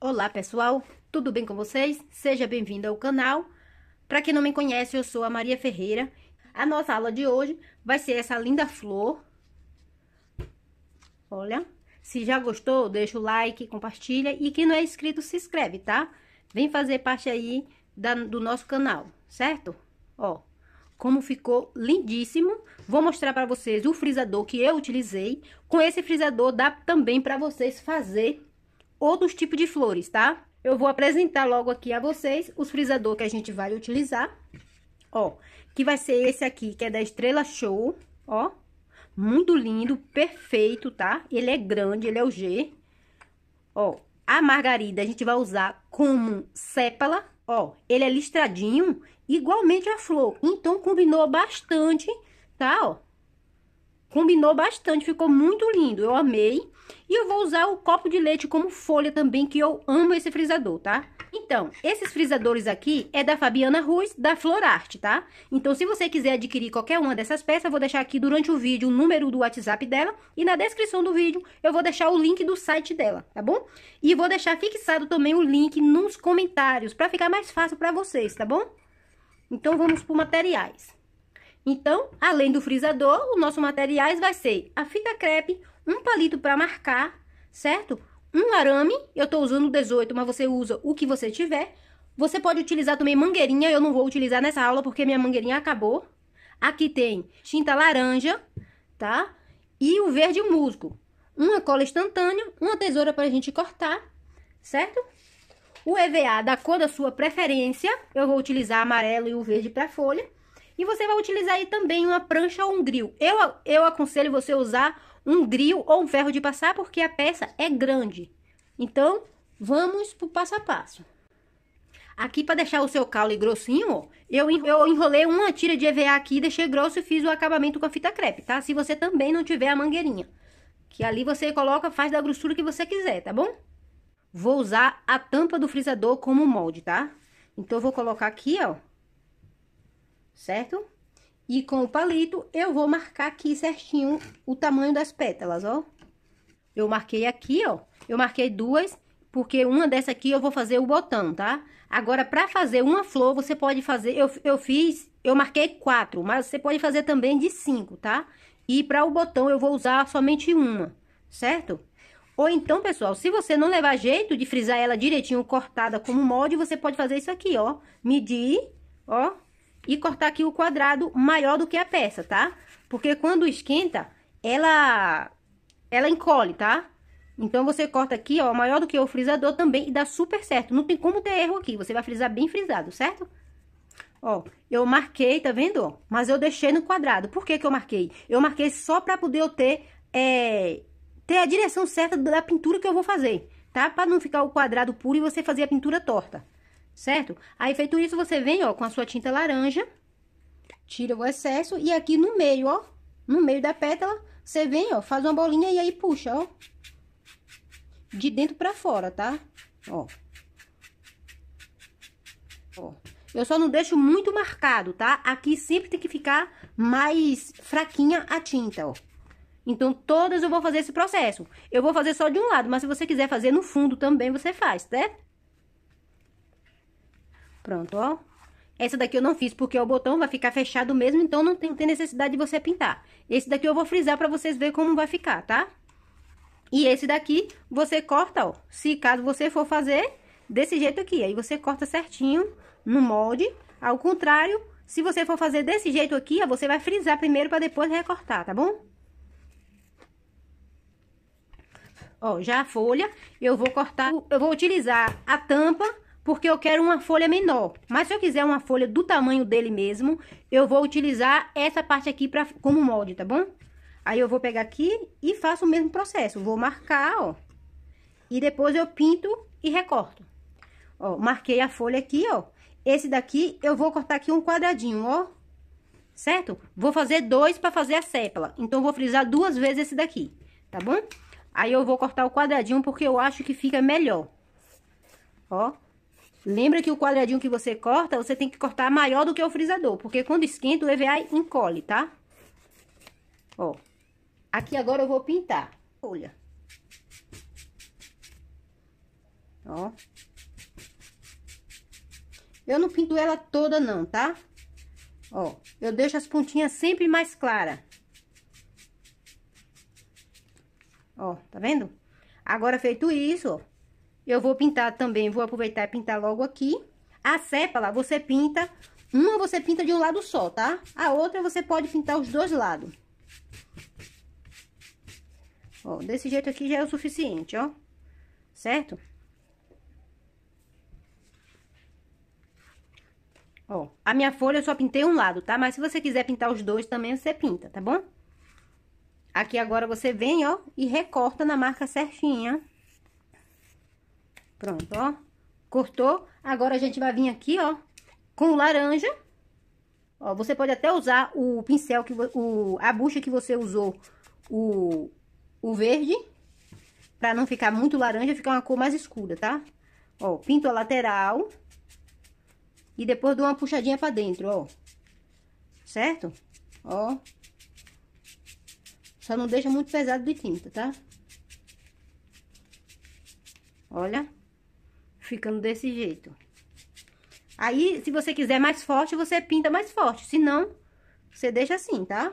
Olá pessoal, tudo bem com vocês? Seja bem-vindo ao canal. Para quem não me conhece, eu sou a Maria Ferreira. A nossa aula de hoje vai ser essa linda flor. Olha, se já gostou, deixa o like, compartilha e quem não é inscrito se inscreve, tá? Vem fazer parte aí da, do nosso canal, certo? Ó, como ficou lindíssimo. Vou mostrar para vocês o frisador que eu utilizei. Com esse frisador dá também para vocês fazer outros tipos de flores, tá? Eu vou apresentar logo aqui a vocês os frisador que a gente vai utilizar. Ó, que vai ser esse aqui, que é da Estrela Show, ó. Muito lindo, perfeito, tá? Ele é grande, ele é o G. Ó, a margarida a gente vai usar como sépala, ó. Ele é listradinho, igualmente a flor. Então, combinou bastante, tá? Ó, Combinou bastante, ficou muito lindo, eu amei. E eu vou usar o copo de leite como folha também, que eu amo esse frisador, tá? Então, esses frisadores aqui é da Fabiana Ruiz, da Florarte, tá? Então, se você quiser adquirir qualquer uma dessas peças, eu vou deixar aqui durante o vídeo o número do WhatsApp dela. E na descrição do vídeo, eu vou deixar o link do site dela, tá bom? E vou deixar fixado também o link nos comentários, pra ficar mais fácil pra vocês, tá bom? Então, vamos pro materiais. Então, além do frisador, o nosso materiais vai ser a fita crepe, um palito para marcar, certo? Um arame, eu estou usando 18, mas você usa o que você tiver. Você pode utilizar também mangueirinha, eu não vou utilizar nessa aula porque minha mangueirinha acabou. Aqui tem tinta laranja, tá? E o verde musgo. Uma cola instantânea, uma tesoura para a gente cortar, certo? O EVA da cor da sua preferência, eu vou utilizar amarelo e o verde para folha. E você vai utilizar aí também uma prancha ou um grill. Eu, eu aconselho você usar um grill ou um ferro de passar, porque a peça é grande. Então, vamos pro passo a passo. Aqui, para deixar o seu caule grossinho, eu, eu enrolei uma tira de EVA aqui, deixei grosso e fiz o acabamento com a fita crepe, tá? Se você também não tiver a mangueirinha. Que ali você coloca, faz da grossura que você quiser, tá bom? Vou usar a tampa do frisador como molde, tá? Então, eu vou colocar aqui, ó, certo? E com o palito, eu vou marcar aqui certinho o tamanho das pétalas, ó. Eu marquei aqui, ó. Eu marquei duas, porque uma dessa aqui eu vou fazer o botão, tá? Agora, pra fazer uma flor, você pode fazer... Eu, eu fiz... Eu marquei quatro, mas você pode fazer também de cinco, tá? E para o botão, eu vou usar somente uma, certo? Ou então, pessoal, se você não levar jeito de frisar ela direitinho cortada como molde, você pode fazer isso aqui, ó. Medir, ó, e cortar aqui o quadrado maior do que a peça, tá? Porque quando esquenta, ela, ela encolhe, tá? Então, você corta aqui, ó, maior do que o frisador também e dá super certo. Não tem como ter erro aqui, você vai frisar bem frisado, certo? Ó, eu marquei, tá vendo? Mas eu deixei no quadrado. Por que que eu marquei? Eu marquei só pra poder eu ter, é, ter a direção certa da pintura que eu vou fazer, tá? Pra não ficar o quadrado puro e você fazer a pintura torta certo? Aí, feito isso, você vem, ó, com a sua tinta laranja, tira o excesso e aqui no meio, ó, no meio da pétala, você vem, ó, faz uma bolinha e aí puxa, ó, de dentro pra fora, tá? Ó. Ó. Eu só não deixo muito marcado, tá? Aqui sempre tem que ficar mais fraquinha a tinta, ó. Então, todas eu vou fazer esse processo. Eu vou fazer só de um lado, mas se você quiser fazer no fundo também, você faz, certo? Né? Pronto, ó. Essa daqui eu não fiz porque o botão vai ficar fechado mesmo, então não tem, tem necessidade de você pintar. Esse daqui eu vou frisar pra vocês verem como vai ficar, tá? E esse daqui você corta, ó. Se caso você for fazer desse jeito aqui, aí você corta certinho no molde. Ao contrário, se você for fazer desse jeito aqui, ó, você vai frisar primeiro pra depois recortar, tá bom? Ó, já a folha, eu vou cortar, eu vou utilizar a tampa porque eu quero uma folha menor. Mas se eu quiser uma folha do tamanho dele mesmo, eu vou utilizar essa parte aqui pra, como molde, tá bom? Aí eu vou pegar aqui e faço o mesmo processo. Vou marcar, ó. E depois eu pinto e recorto. Ó, marquei a folha aqui, ó. Esse daqui eu vou cortar aqui um quadradinho, ó. Certo? Vou fazer dois para fazer a sépala. Então, vou frisar duas vezes esse daqui, tá bom? Aí eu vou cortar o quadradinho porque eu acho que fica melhor. Ó. Lembra que o quadradinho que você corta, você tem que cortar maior do que o frisador, porque quando esquenta o EVA encolhe, tá? Ó, aqui agora eu vou pintar. Olha. Ó. Eu não pinto ela toda não, tá? Ó, eu deixo as pontinhas sempre mais claras. Ó, tá vendo? Agora feito isso, ó, eu vou pintar também, vou aproveitar e pintar logo aqui. A sépala, você pinta, uma você pinta de um lado só, tá? A outra você pode pintar os dois lados. Ó, desse jeito aqui já é o suficiente, ó. Certo? Ó, a minha folha eu só pintei um lado, tá? Mas se você quiser pintar os dois também, você pinta, tá bom? Aqui agora você vem, ó, e recorta na marca certinha. Pronto, ó. Cortou. Agora a gente vai vir aqui, ó, com laranja. Ó, você pode até usar o pincel, que o, a bucha que você usou, o, o verde, pra não ficar muito laranja, ficar uma cor mais escura, tá? Ó, pinto a lateral e depois dou uma puxadinha pra dentro, ó. Certo? Ó. Só não deixa muito pesado de tinta, tá? Olha ficando desse jeito. Aí, se você quiser mais forte, você pinta mais forte. Se não, você deixa assim, tá?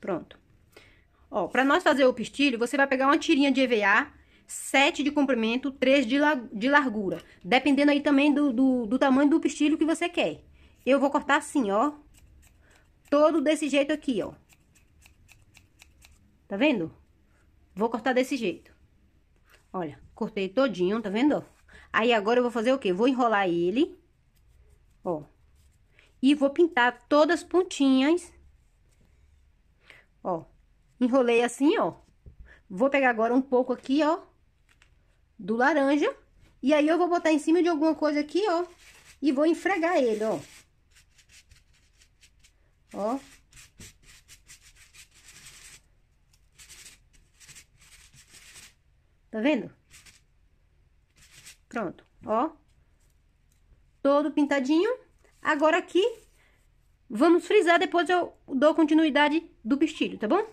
Pronto. Ó, pra nós fazer o pistilho, você vai pegar uma tirinha de EVA, 7 de comprimento, 3 de, la de largura. Dependendo aí também do, do, do tamanho do pistilho que você quer. Eu vou cortar assim, ó. Todo desse jeito aqui, ó. Tá vendo? Vou cortar desse jeito. Olha, cortei todinho, tá vendo? Aí, agora eu vou fazer o quê? Vou enrolar ele, ó. E vou pintar todas as pontinhas. Ó, enrolei assim, ó. Vou pegar agora um pouco aqui, ó, do laranja. E aí, eu vou botar em cima de alguma coisa aqui, ó. E vou enfregar ele, ó. Ó, Tá vendo? Pronto, ó. Todo pintadinho. Agora aqui, vamos frisar, depois eu dou continuidade do pistilho, tá bom?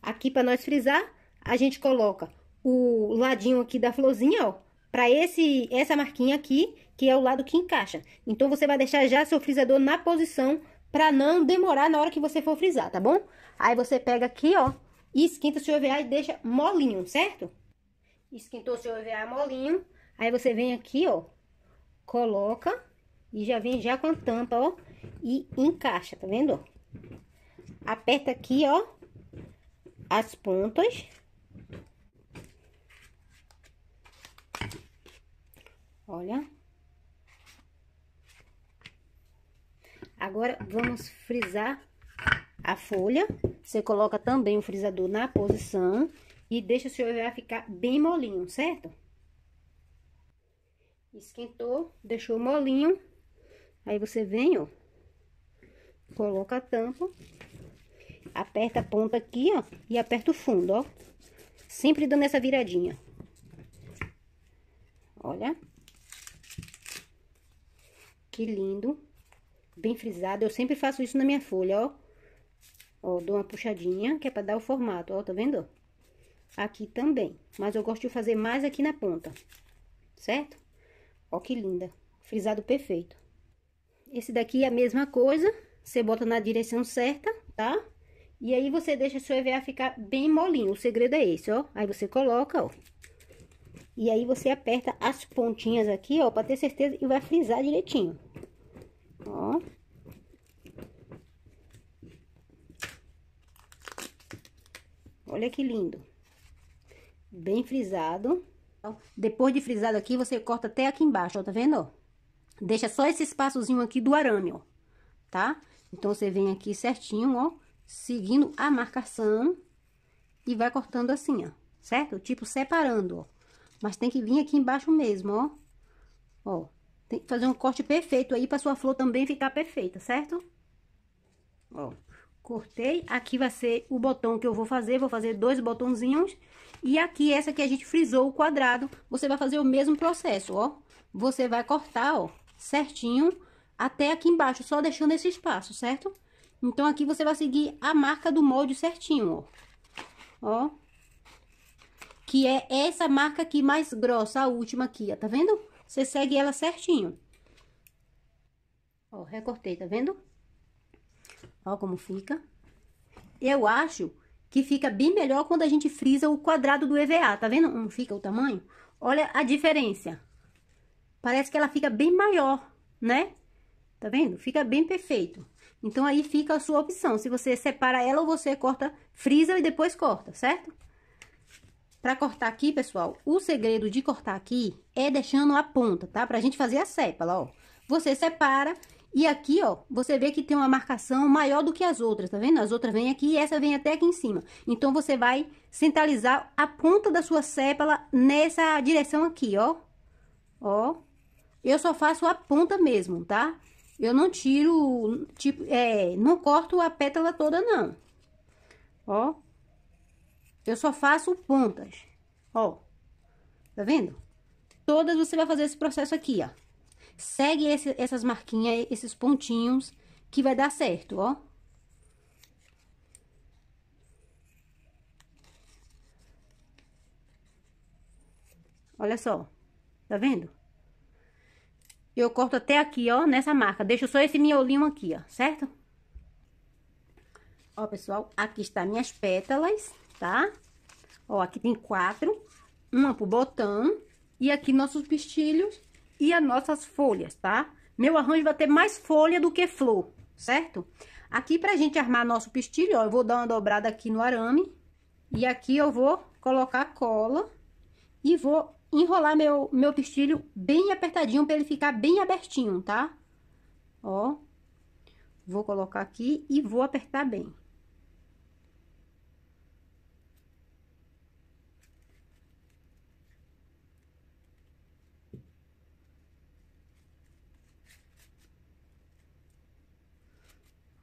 Aqui, pra nós frisar, a gente coloca o ladinho aqui da florzinha, ó. Pra esse, essa marquinha aqui, que é o lado que encaixa. Então, você vai deixar já seu frisador na posição pra não demorar na hora que você for frisar, tá bom? Aí, você pega aqui, ó e esquenta seu EVA e deixa molinho, certo? Esquentou seu EVA molinho, aí você vem aqui, ó, coloca e já vem já com a tampa, ó, e encaixa, tá vendo? Aperta aqui, ó, as pontas. Olha. Agora, vamos frisar a folha. Você coloca também o frisador na posição e deixa o seu EVA ficar bem molinho, certo? Esquentou, deixou molinho. Aí você vem, ó, coloca a tampa, aperta a ponta aqui, ó, e aperta o fundo, ó. Sempre dando essa viradinha. Olha. Que lindo. Bem frisado. Eu sempre faço isso na minha folha, ó. Ó, dou uma puxadinha, que é pra dar o formato, ó, tá vendo? Aqui também, mas eu gosto de fazer mais aqui na ponta, certo? Ó, que linda, frisado perfeito. Esse daqui é a mesma coisa, você bota na direção certa, tá? E aí, você deixa seu EVA ficar bem molinho, o segredo é esse, ó. Aí, você coloca, ó. E aí, você aperta as pontinhas aqui, ó, pra ter certeza, e vai frisar direitinho. Ó. Olha que lindo. Bem frisado. Então, depois de frisado aqui, você corta até aqui embaixo, ó, tá vendo? Deixa só esse espaçozinho aqui do arame, ó, tá? Então, você vem aqui certinho, ó, seguindo a marcação e vai cortando assim, ó, certo? Tipo, separando, ó. Mas tem que vir aqui embaixo mesmo, ó. Ó, tem que fazer um corte perfeito aí pra sua flor também ficar perfeita, certo? Ó cortei. Aqui vai ser o botão que eu vou fazer, vou fazer dois botãozinhos. E aqui, essa que a gente frisou o quadrado, você vai fazer o mesmo processo, ó. Você vai cortar, ó, certinho, até aqui embaixo, só deixando esse espaço, certo? Então, aqui você vai seguir a marca do molde certinho, ó. Ó. Que é essa marca aqui mais grossa, a última aqui, ó, tá vendo? Você segue ela certinho. Ó, recortei, tá vendo? Ó como fica. Eu acho que fica bem melhor quando a gente frisa o quadrado do EVA, tá vendo? como fica o tamanho? Olha a diferença. Parece que ela fica bem maior, né? Tá vendo? Fica bem perfeito. Então, aí fica a sua opção. Se você separa ela ou você corta, frisa e depois corta, certo? Pra cortar aqui, pessoal, o segredo de cortar aqui é deixando a ponta, tá? Pra gente fazer a sépala, ó. Você separa e aqui, ó, você vê que tem uma marcação maior do que as outras, tá vendo? As outras vêm aqui e essa vem até aqui em cima. Então, você vai centralizar a ponta da sua sépala nessa direção aqui, ó. Ó. Eu só faço a ponta mesmo, tá? Eu não tiro, tipo, é, não corto a pétala toda, não. Ó. Eu só faço pontas, ó. Tá vendo? Todas você vai fazer esse processo aqui, ó. Segue esse, essas marquinhas, esses pontinhos, que vai dar certo, ó. Olha só, tá vendo? Eu corto até aqui, ó, nessa marca. Deixo só esse miolinho aqui, ó, certo? Ó, pessoal, aqui está minhas pétalas, tá? Ó, aqui tem quatro. Uma pro botão. E aqui nossos pistilhos e as nossas folhas, tá? Meu arranjo vai ter mais folha do que flor, certo? Aqui, pra gente armar nosso pistilho, ó, eu vou dar uma dobrada aqui no arame. E aqui eu vou colocar cola e vou enrolar meu, meu pistilho bem apertadinho pra ele ficar bem abertinho, tá? Ó, vou colocar aqui e vou apertar bem.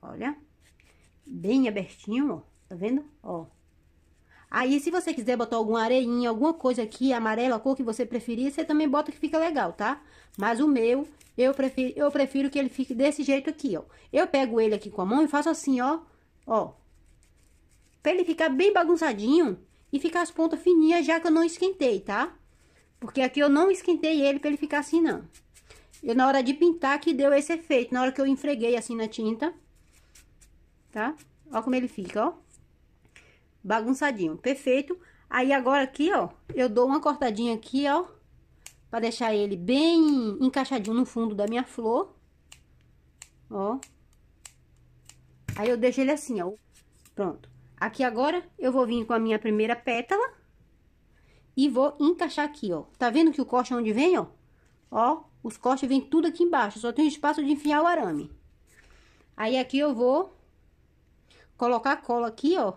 Olha. Bem abertinho, ó. Tá vendo? Ó. Aí, se você quiser botar alguma areinha, alguma coisa aqui, amarela, a cor que você preferir, você também bota que fica legal, tá? Mas o meu, eu prefiro, eu prefiro que ele fique desse jeito aqui, ó. Eu pego ele aqui com a mão e faço assim, ó. Ó. Pra ele ficar bem bagunçadinho e ficar as pontas fininhas, já que eu não esquentei, tá? Porque aqui eu não esquentei ele pra ele ficar assim, não. Eu, na hora de pintar, que deu esse efeito. Na hora que eu enfreguei assim na tinta, tá? Ó como ele fica, ó. Bagunçadinho, perfeito. Aí, agora aqui, ó, eu dou uma cortadinha aqui, ó. Pra deixar ele bem encaixadinho no fundo da minha flor. Ó. Aí, eu deixo ele assim, ó. Pronto. Aqui agora, eu vou vir com a minha primeira pétala. E vou encaixar aqui, ó. Tá vendo que o corte é onde vem, ó? Ó, os cortes vêm tudo aqui embaixo. Só tem espaço de enfiar o arame. Aí, aqui eu vou colocar a cola aqui, ó.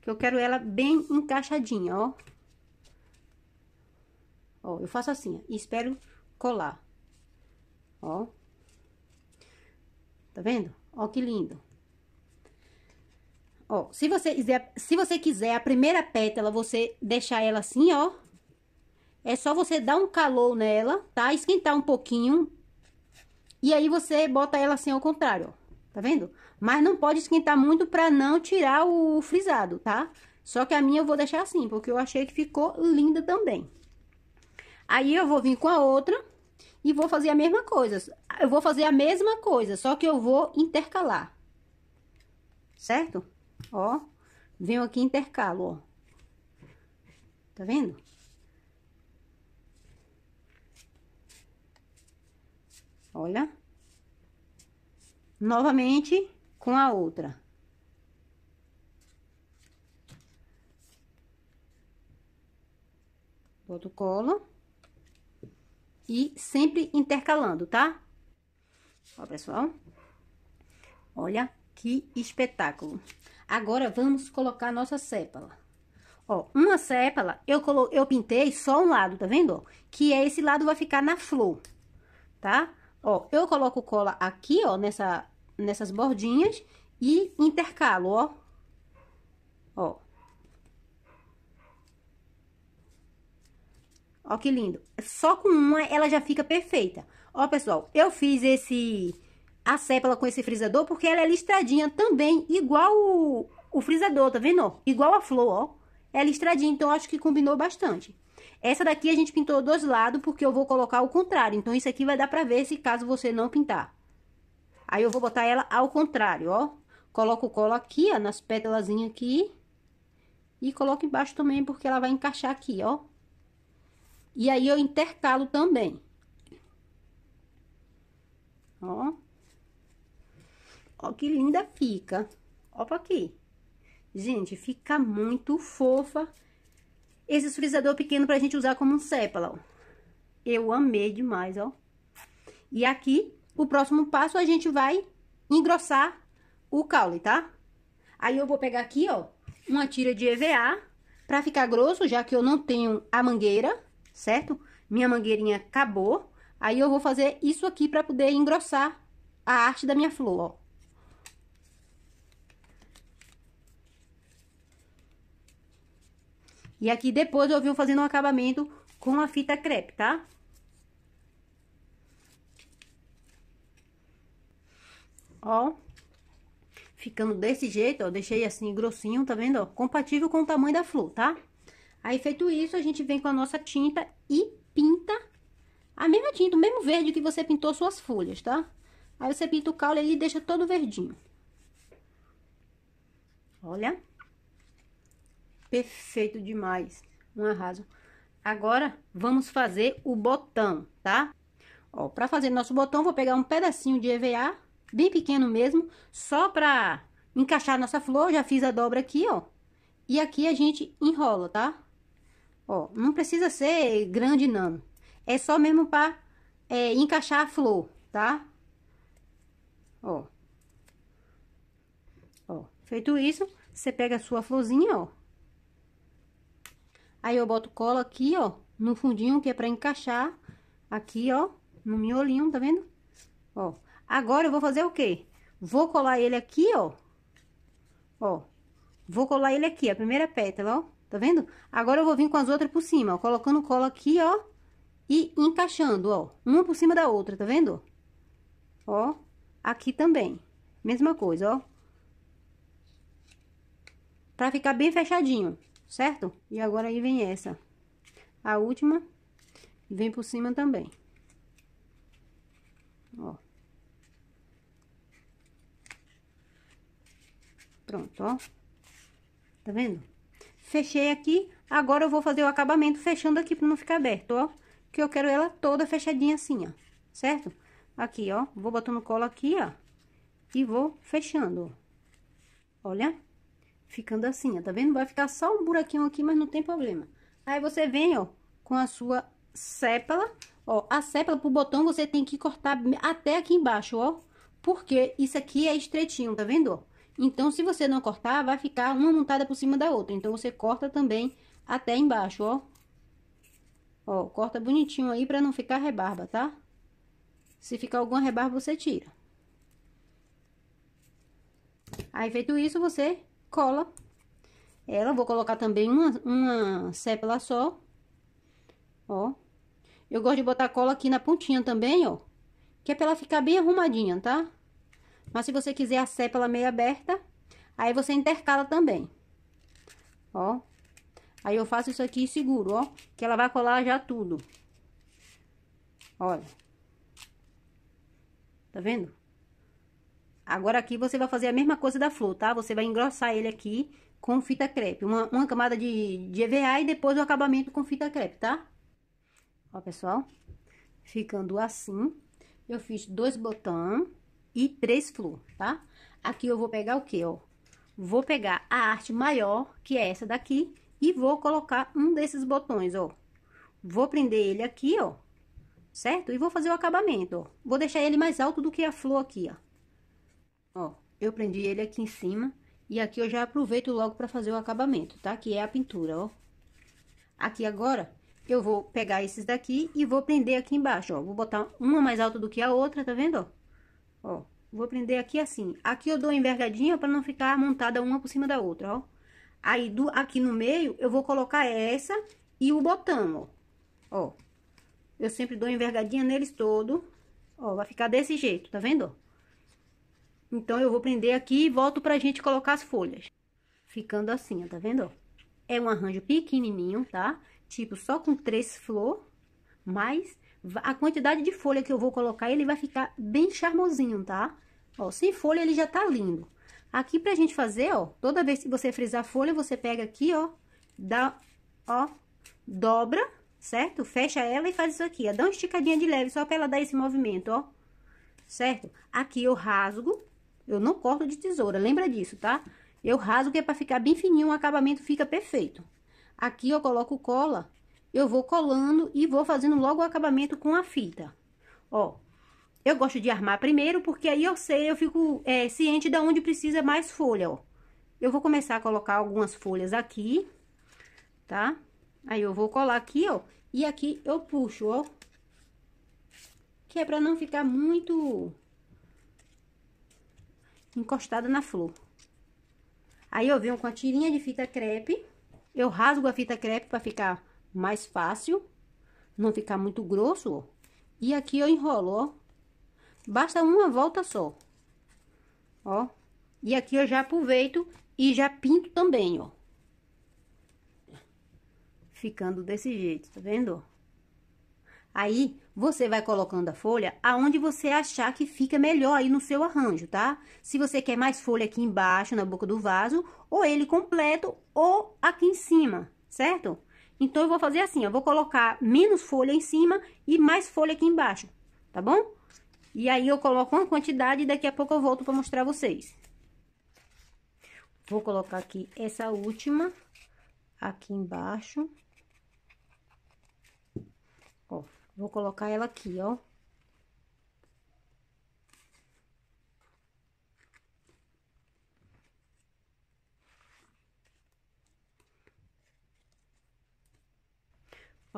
Que eu quero ela bem encaixadinha, ó. Ó, eu faço assim, ó, e espero colar. Ó. Tá vendo? Ó que lindo. Ó, se você quiser, se você quiser a primeira pétala, você deixar ela assim, ó. É só você dar um calor nela, tá? Esquentar um pouquinho. E aí, você bota ela assim ao contrário, ó. Tá vendo? Mas não pode esquentar muito para não tirar o frisado, tá? Só que a minha eu vou deixar assim, porque eu achei que ficou linda também. Aí eu vou vir com a outra e vou fazer a mesma coisa. Eu vou fazer a mesma coisa, só que eu vou intercalar. Certo? Ó, venho aqui e intercalo, ó. Tá vendo? Olha. Novamente, com a outra. Boto cola. E sempre intercalando, tá? Ó, pessoal. Olha que espetáculo. Agora, vamos colocar nossa sépala. Ó, uma sépala, eu, colo... eu pintei só um lado, tá vendo? Que é esse lado vai ficar na flor, tá? Ó, eu coloco cola aqui, ó, nessa nessas bordinhas e intercalo, ó. Ó. Ó que lindo. Só com uma ela já fica perfeita. Ó, pessoal, eu fiz esse a sépala com esse frisador porque ela é listradinha também, igual o, o frisador, tá vendo? Igual a flor, ó. É listradinha, então acho que combinou bastante. Essa daqui a gente pintou dos lados porque eu vou colocar o contrário. Então, isso aqui vai dar pra ver se caso você não pintar. Aí, eu vou botar ela ao contrário, ó. Coloco o colo aqui, ó, nas pétalazinhas aqui. E coloco embaixo também, porque ela vai encaixar aqui, ó. E aí, eu intercalo também. Ó. Ó que linda fica. Ó pra aqui. Gente, fica muito fofa. Esse frisador pequeno pra gente usar como um sépala, ó. Eu amei demais, ó. E aqui o próximo passo, a gente vai engrossar o caule, tá? Aí eu vou pegar aqui, ó, uma tira de EVA pra ficar grosso, já que eu não tenho a mangueira, certo? Minha mangueirinha acabou. Aí eu vou fazer isso aqui pra poder engrossar a arte da minha flor, ó. E aqui depois eu vou fazendo um acabamento com a fita crepe, tá? ficando desse jeito, ó, deixei assim grossinho, tá vendo, ó, compatível com o tamanho da flor, tá? Aí, feito isso, a gente vem com a nossa tinta e pinta a mesma tinta, o mesmo verde que você pintou suas folhas, tá? Aí, você pinta o caule ali e deixa todo verdinho. Olha. Perfeito demais. Um arraso. Agora, vamos fazer o botão, tá? Ó, pra fazer nosso botão, vou pegar um pedacinho de EVA, bem pequeno mesmo, só pra encaixar a nossa flor, já fiz a dobra aqui, ó. E aqui a gente enrola, tá? Ó, não precisa ser grande não. É só mesmo pra é, encaixar a flor, tá? Ó. Ó, feito isso, você pega a sua florzinha, ó. Aí eu boto cola aqui, ó, no fundinho, que é pra encaixar aqui, ó, no miolinho, tá vendo? Ó, agora eu vou fazer o quê? Vou colar ele aqui, ó, Ó, vou colar ele aqui, a primeira pétala, ó. Tá vendo? Agora eu vou vir com as outras por cima, ó. Colocando cola aqui, ó. E encaixando, ó. Uma por cima da outra, tá vendo? Ó, aqui também. Mesma coisa, ó. Pra ficar bem fechadinho, certo? E agora aí vem essa. A última. Vem por cima também. Ó. Pronto, ó. Tá vendo? Fechei aqui, agora eu vou fazer o acabamento fechando aqui pra não ficar aberto, ó. Que eu quero ela toda fechadinha assim, ó. Certo? Aqui, ó, vou botando cola aqui, ó. E vou fechando, ó. Olha. Ficando assim, ó, tá vendo? Vai ficar só um buraquinho aqui, mas não tem problema. Aí você vem, ó, com a sua sépala, ó. A sépala pro botão você tem que cortar até aqui embaixo, ó. Porque isso aqui é estreitinho, tá vendo, ó? Então, se você não cortar, vai ficar uma montada por cima da outra. Então, você corta também até embaixo, ó. Ó, corta bonitinho aí pra não ficar rebarba, tá? Se ficar alguma rebarba, você tira. Aí, feito isso, você cola ela. Vou colocar também uma, uma sépala só, ó. Eu gosto de botar cola aqui na pontinha também, ó. Que é pra ela ficar bem arrumadinha, tá? Mas se você quiser a sépala meio aberta, aí você intercala também. Ó. Aí eu faço isso aqui e seguro, ó. Que ela vai colar já tudo. Olha. Tá vendo? Agora aqui você vai fazer a mesma coisa da flor, tá? Você vai engrossar ele aqui com fita crepe. Uma, uma camada de, de EVA e depois o acabamento com fita crepe, tá? Ó, pessoal. Ficando assim. Eu fiz dois botões e três flor, tá? Aqui eu vou pegar o que, ó? Vou pegar a arte maior, que é essa daqui, e vou colocar um desses botões, ó. Vou prender ele aqui, ó, certo? E vou fazer o acabamento, ó. Vou deixar ele mais alto do que a flor aqui, ó. Ó, eu prendi ele aqui em cima e aqui eu já aproveito logo para fazer o acabamento, tá? Que é a pintura, ó. Aqui agora, eu vou pegar esses daqui e vou prender aqui embaixo, ó. Vou botar uma mais alta do que a outra, tá vendo, ó? Ó, vou prender aqui assim. Aqui eu dou envergadinha para não ficar montada uma por cima da outra, ó. Aí, do, aqui no meio, eu vou colocar essa e o botão, ó. Ó. Eu sempre dou envergadinha neles todo. Ó, vai ficar desse jeito, tá vendo? Então, eu vou prender aqui e volto pra gente colocar as folhas. Ficando assim, ó, tá vendo? É um arranjo pequenininho, tá? Tipo, só com três flor, mas a quantidade de folha que eu vou colocar, ele vai ficar bem charmosinho, tá? Ó, sem folha ele já tá lindo. Aqui pra gente fazer, ó, toda vez que você frisar folha, você pega aqui, ó, dá, ó, dobra, certo? Fecha ela e faz isso aqui, ó, dá uma esticadinha de leve só pra ela dar esse movimento, ó, certo? Aqui eu rasgo, eu não corto de tesoura, lembra disso, tá? Eu rasgo que é pra ficar bem fininho, o acabamento fica perfeito. Aqui eu coloco cola eu vou colando e vou fazendo logo o acabamento com a fita. Ó, eu gosto de armar primeiro, porque aí eu sei, eu fico é, ciente de onde precisa mais folha, ó. Eu vou começar a colocar algumas folhas aqui, tá? Aí eu vou colar aqui, ó, e aqui eu puxo, ó. Que é pra não ficar muito encostada na flor. Aí eu venho com a tirinha de fita crepe, eu rasgo a fita crepe pra ficar mais fácil, não ficar muito grosso, ó. E aqui eu enrolo, ó. Basta uma volta só, ó. E aqui eu já aproveito e já pinto também, ó. Ficando desse jeito, tá vendo? Aí, você vai colocando a folha aonde você achar que fica melhor aí no seu arranjo, tá? Se você quer mais folha aqui embaixo, na boca do vaso, ou ele completo, ou aqui em cima, certo? Então, eu vou fazer assim, ó. Vou colocar menos folha em cima e mais folha aqui embaixo, tá bom? E aí, eu coloco uma quantidade e daqui a pouco eu volto pra mostrar vocês. Vou colocar aqui essa última, aqui embaixo. Ó, vou colocar ela aqui, ó.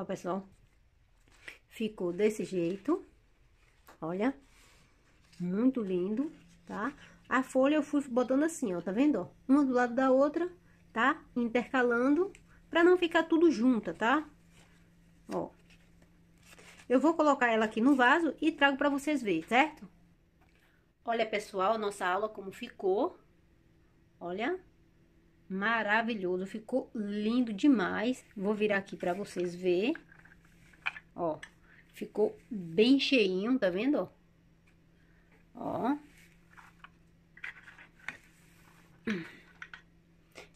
Ó, pessoal. Ficou desse jeito. Olha. Muito lindo, tá? A folha eu fui botando assim, ó, tá vendo? Ó? Uma do lado da outra, tá? Intercalando, pra não ficar tudo junta, tá? Ó. Eu vou colocar ela aqui no vaso e trago pra vocês verem, certo? Olha, pessoal, nossa aula como ficou. Olha maravilhoso, ficou lindo demais. Vou virar aqui pra vocês ver. Ó, ficou bem cheinho, tá vendo? Ó.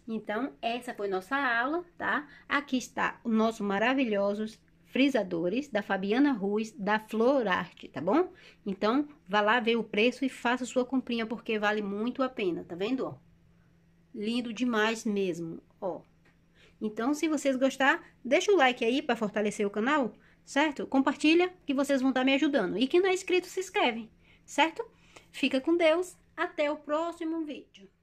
Então, essa foi nossa aula, tá? Aqui está os nossos maravilhosos frisadores da Fabiana Ruiz, da Florarte, tá bom? Então, vá lá ver o preço e faça sua comprinha, porque vale muito a pena, tá vendo? Lindo demais mesmo, ó. Então, se vocês gostar, deixa o like aí para fortalecer o canal, certo? Compartilha que vocês vão estar tá me ajudando. E quem não é inscrito, se inscreve, certo? Fica com Deus, até o próximo vídeo.